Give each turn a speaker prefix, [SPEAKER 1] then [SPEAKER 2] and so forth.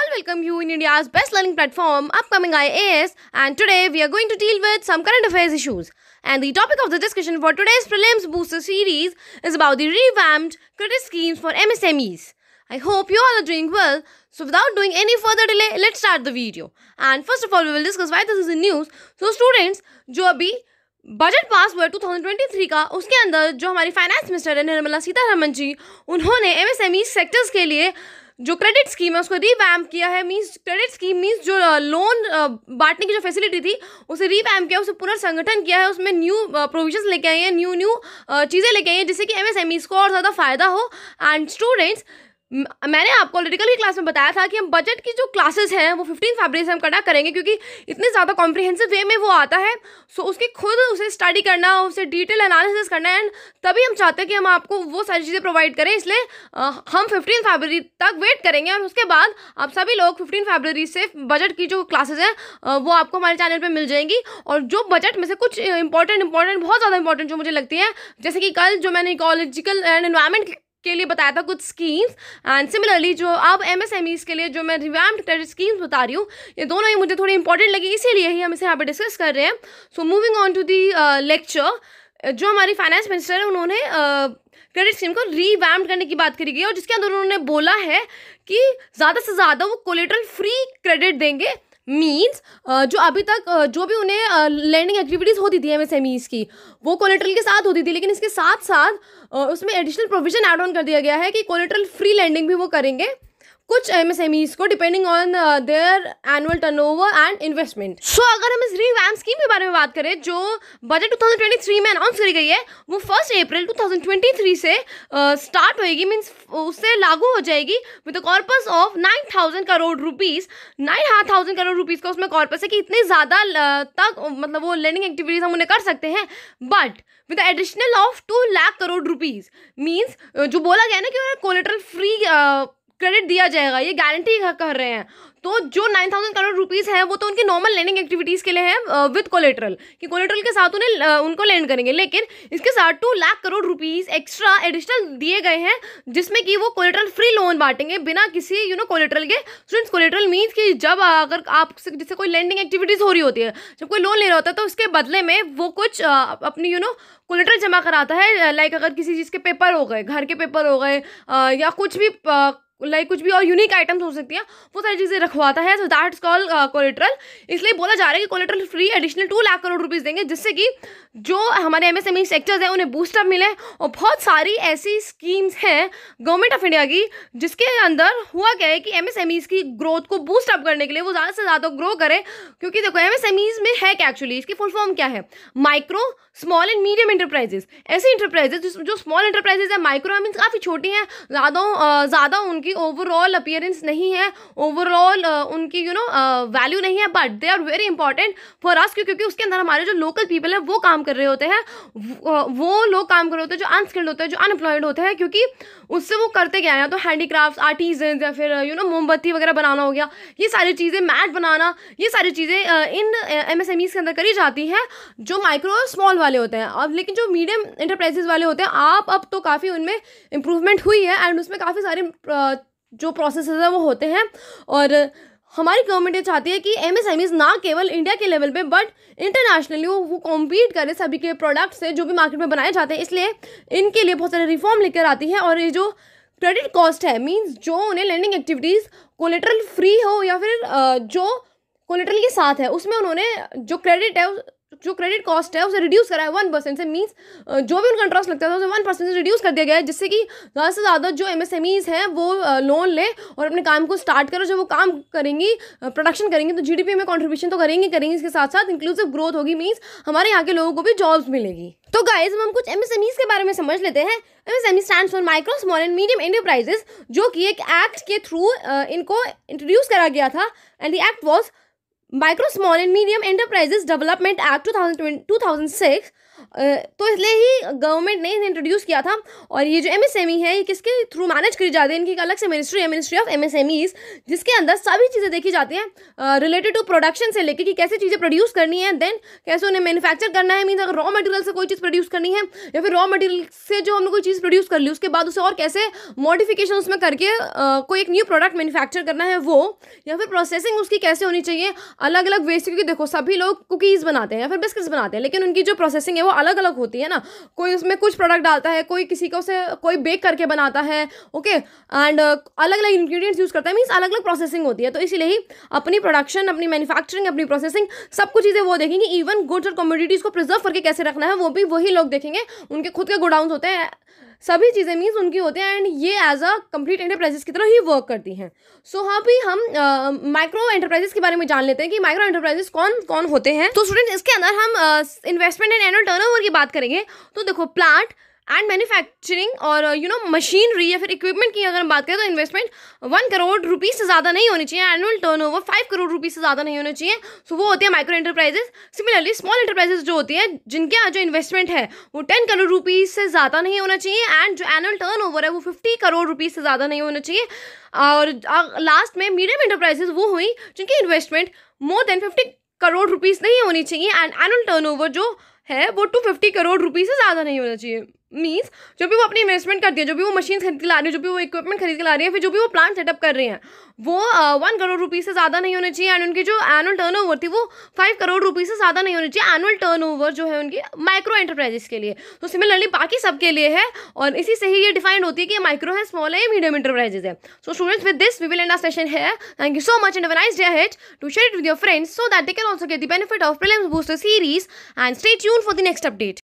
[SPEAKER 1] all welcome you in India's best learning platform, upcoming IAS, and today we are going to deal with some current affairs issues. And the topic of the discussion for today's prelims booster series is about the revamped credit schemes for MSMEs. I hope you all are doing well. So without doing any further delay, let's start the video. And first of all, we will discuss why this is in news. So students, जो अभी budget pass हुआ 2023 का उसके अंदर जो हमारी finance minister है निर्मला सीतारमन जी उन्होंने एमएसएमई सेक्टर्स के लिए जो क्रेडिट स्कीम है उसको रीवैम्प किया है मीन्स क्रेडिट स्कीम मीन्स जो लोन uh, uh, बांटने की जो फैसिलिटी थी उसे रीवैम्प किया उसे पुनर्संगठन किया है उसमें न्यू प्रोविजंस uh, लेके आए हैं न्यू न्यू चीज़ें लेके आई हैं जिससे कि एमएसएमईज e को और ज़्यादा फ़ायदा हो एंड स्टूडेंट्स मैंने आपको ऑलिटिकल की क्लास में बताया था कि हम बजट की जो क्लासेस हैं वो फिफ्टीन फरवरी से हम कंडक्ट करेंगे क्योंकि इतने ज़्यादा कॉम्प्रिहेंसिव वे में वो आता है सो उसकी खुद उसे स्टडी करना उसे डिटेल एनालिसिस करना एंड तभी हम चाहते हैं कि हम आपको वो सारी चीज़ें प्रोवाइड करें इसलिए हम फिफ्टीन फरवरी तक वेट करेंगे और उसके बाद आप सभी लोग फिफ्टीन फरवरी से बजट की जो क्लासेज हैं वो आपको हमारे चैनल पर मिल जाएंगी और जो बजट में से कुछ इंपॉर्टेंट इंपॉर्टेंट बहुत ज़्यादा इंपॉर्टेंट जो मुझे लगती है जैसे कि कल जो मैंने इकोलॉजिकल एंड इन्वायरमेंट के लिए बताया था कुछ स्कीम्स एंड सिमिलरली जो अब एम एम एस ईस के लिए जो मैं रिवैम क्रेडिट स्कीम्स बता रही हूँ ये दोनों ही मुझे थोड़ी इंपॉर्टेंट लगी इसीलिए ही हम इसे यहाँ पर डिस्कस कर रहे हैं so moving on to the lecture जो हमारी फाइनेंस मिनिस्टर है उन्होंने क्रेडिट uh, स्कीम को रीवैम्ड करने की बात करी गई और जिसके अंदर उन्होंने बोला है कि ज़्यादा से ज़्यादा वो कोलेट्रल फ्री क्रेडिट देंगे मीन्स uh, जो अभी तक uh, जो भी उन्हें लैंडिंग uh, एक्टिविटीज़ होती थी एस की वो कोलेट्रल के साथ होती थी लेकिन इसके साथ साथ उसमें एडिशनल प्रोविजन एड ऑन कर दिया गया है कि कोलेट्रल फ्री लैंडिंग भी वो करेंगे कुछ एमएसएमईज को depending on their annual turnover and investment so अगर हम इस री वैम स्कीम के बारे में बात करें जो बजट 2023 में अनाउंस करी गई है वो फर्स्ट अप्रैल 2023 से स्टार्ट uh, होएगी मीन्स उससे लागू हो जाएगी with the corpus of 9000 crore rupees 9000 crore rupees का उसमें कॉर्पस है कि इतने ज़्यादा तक मतलब वो लर्निंग एक्टिविटीज़ हम उन्हें कर सकते हैं but with additional of two lakh crore rupees means जो बोला गया ना कि कोलेट्रल फ्री क्रेडिट दिया जाएगा ये गारंटी कर रहे हैं तो जो नाइन थाउजेंड करोड़ रुपीज़ हैं वो तो उनकी नॉर्मल लैंडिंग एक्टिविटीज़ के लिए हैं विद कोलेट्रल कि कोलेट्रल के साथ उन्हें उनको लैंड करेंगे लेकिन इसके साथ two lakh crore rupees extra additional दिए गए हैं जिसमें कि वो कोलेट्रल फ्री लोन बांटेंगे बिना किसी यू नो कोलेट्रल के स्टूडेंट्स कोलेट्रल मीन्स कि जब अगर आप जैसे कोई लैंडिंग एक्टिविटीज़ हो रही होती है जब कोई लोन ले रहा होता है तो उसके बदले में वो कुछ अपनी यू नो कोलेट्रल जमा कराता है लाइक अगर किसी चीज़ के पेपर हो गए घर के पेपर हो गए या कुछ भी लाइक कुछ भी और यूनिक आइटम्स हो सकती हैं वो सारी चीज़ें रखवाता है so that is call collateral इसलिए बोला जा रहा है कि collateral free additional two lakh crore rupees देंगे जिससे कि जो हमारे M S M E sectors हैं उन्हें बूस्टअप मिले और बहुत सारी ऐसी स्कीम्स हैं गवर्नमेंट ऑफ इंडिया की जिसके अंदर हुआ क्या है कि एम एस एम ईज़ की ग्रोथ को बूस्टअप करने के लिए वो ज़्यादा से ज़्यादा ग्रो करें क्योंकि देखो एम एस एम ईज़ में है क्या एक्चुअली इसकी फुल फॉर्म क्या है micro small and medium enterprises ऐसी इंटरप्राइजेस जो स्मॉल इंटरप्राइजेज है माइक्रो एम काफ़ी छोटी हैं ज़्यादा uh, ज़्यादा उनकी उनकी ओवरऑल अपियरेंस नहीं है ओवरऑल uh, उनकी यू नो वैल्यू नहीं है but they are very important for us क्योंकि उसके अंदर हमारे जो लोकल पीपल है वो काम कर रहे होते हैं uh, वो लोग काम कर रहे होते हैं जो अनस्किल्ड होते हैं जो अनएम्प्लॉयड होते हैं क्योंकि उससे वो करते गए हैं तो हैंडीक्राफ्ट आर्टिजन या फिर यू uh, नो मोमबत्ती वगैरह बनाना हो गया ये सारी चीज़ें मैट बनाना ये सारी चीज़ें इन एम के अंदर करी जाती हैं जो माइक्रो और स्मॉल वाले होते हैं अब लेकिन जो मीडियम इंटरप्राइजेज वाले होते हैं आप अब तो काफ़ी उनमें इम्प्रूवमेंट हुई है एंड उसमें काफ़ी सारे जो प्रोसेस है वो होते हैं और हमारी गवर्नमेंट ये चाहती है कि एम एस एम ईज ना केवल इंडिया के लेवल पे बट इंटरनेशनली वो वो कॉम्पीट करें सभी के प्रोडक्ट से जो भी मार्केट में बनाए जाते हैं इसलिए इनके लिए बहुत सारे रिफॉर्म लेकर आती है और ये जो क्रेडिट कॉस्ट है मीन्स जो उन्हें लैंडिंग एक्टिविटीज़ कोलेट्रल फ्री हो या फिर जो कोलेट्रल के साथ है उसमें उन्होंने जो क्रेडिट है तो जो क्रेडिट कॉस्ट है उसे रिड्यूस करा है वन परसेंट से मीन्स जो भी उनका इंटरेस्ट लगता था उसे वन परसेंट से रिड्यूस कर दिया गया है जिससे कि ज़्यादा से ज़्यादा जो एम हैं वो लोन ले और अपने काम को स्टार्ट करो जब वो काम करेंगी प्रोडक्शन करेंगी तो जी में कॉन्ट्रीब्यूशन तो करेंगी करेंगी इसके साथ साथ इंक्लूसिव ग्रोथ होगी मीन्स हमारे यहाँ के लोगों को भी जॉब्स मिलेगी तो गाइज हम कुछ एम के बारे में समझ लेते हैं M S M E stand for micro small and medium enterprises जो कि एक एक्ट के थ्रू इनको इंट्रोड्यूस करा गया था and the act was micro small and medium enterprises development act two thousand two thousand six तो इसलिए ही गवर्नमेंट ने इन्हें इंट्रोड्यूस किया था और ये जो एम एम एस ई है ये किसके थ्रू मैनेज करी जाती है इनकी एक अलग से मिनिस्ट्री है ministry of M M S Es जिसके अंदर सभी चीज़ें देखी जाती हैं रिलेटेड टू प्रोडक्शन से लेकर कि कैसे चीज़ें प्रोड्यूस करनी है देन कैसे उन्हें मैनुफैक्चर करना है मीन अगर रॉ मटेरियल से कोई चीज़ प्रोड्यूस करनी है या फिर रॉ मटेरियल से जो हमने कोई चीज़ प्रोड्यूस कर ली उसके बाद उसे और कैसे मॉडिफिकेशन उसमें करके कोई एक न्यू प्रोडक्ट मैनुफैक्चर करना है वो या फिर प्रोसेसिंग उसकी कैसे होनी चाहिए अलग अलग वेस्ट क्योंकि देखो सभी लोग कुकीज़ बनाते हैं या फिर बिस्किट्स बनाते हैं लेकिन उनकी जो प्रोसेसिंग है वो अलग अलग होती है ना कोई उसमें कुछ प्रोडक्ट डालता है कोई किसी को उसे कोई बेक करके बनाता है ओके एंड अलग अलग इंग्रीडियंट्स यूज़ करता है मीन्स अलग अलग प्रोसेसिंग होती है तो इसीलिए ही अपनी प्रोडक्शन अपनी मैनुफैक्चरिंग अपनी प्रोसेसिंग सब कुछ चीज़ें वो देखेंगे इवन गुड्स और कम्यूनिटीज को प्रिजर्व करके कैसे रखना है वो भी वही लोग देखेंगे उनके खुद के गोडाउन होते हैं सभी चीज़ें मीन्स उनकी होती हैं एंड ये एज अ कंप्लीट एंटरप्राइजेस की तरह ही वर्क करती हैं सो so, हाँ भी हम माइक्रो uh, एंटरप्राइजेस के बारे में जान लेते हैं कि माइक्रो एंटरप्राइजेस कौन कौन होते हैं तो स्टूडेंट इसके अंदर हम इन्वेस्टमेंट एंड एनुअल टर्न की बात करेंगे तो देखो प्लांट एंड मैन्युफैक्चरिंग और यू नो मशीनरी या फिर इक्विपमेंट की अगर हम बात करें तो इन्वेस्टमेंट वन करोड़ रुपीज़ से ज़्यादा नहीं होनी चाहिए annual turnover five crore rupees से ज़्यादा नहीं होना चाहिए सो so, वो होती है micro enterprises similarly small enterprises जो होती है जिनके जो इन्वेस्टमेंट है वो टेन करोड़ रुपीज़ से ज़्यादा नहीं होना चाहिए एंड जो एनुअल टर्न ओवर है वो फिफ्टी करोड़ रुपीज़ से ज़्यादा नहीं होना चाहिए और लास्ट uh, में मीडियम इंटरप्राइजेस वो हुई जिनकी investment more than fifty crore rupees नहीं होनी चाहिए एंड एनुअल ओवर जो है वो टू फिफ्टी करोड़ रुपीज़ से ज़्यादा नहीं होना चाहिए मीन्स जो भी वो अपनी इन्वेस्टमेंट करती है जो भी वो मशीन खरीद के ला रही है जो भी वो इक्विपमेंट खरीद के ला रही है फिर जो भी वो प्लांट सेटअप कर रहे हैं वो वन करोड़ रुपीज़ से ज़्यादा नहीं होने चाहिए एंड उनकी जो एनुअल ओवर थी वो फाइव करोड़ रुपीज़ से ज़्यादा नहीं होनी चाहिए एनुअल टर्न ओवर जो है उनकी माइक्रो एंटरप्राइजेस के लिए तो सिमिलरली बाकी सब के लिए है और इसी से ही ये डिफाइंड होती है कि माइक्रो है स्मॉल है मीडियम एंटरप्राइजेज है so students with this we will end session है thank you so much and nice day hate to share it with your friends so that they can also get the benefit of prelims booster series and stay tune for the next update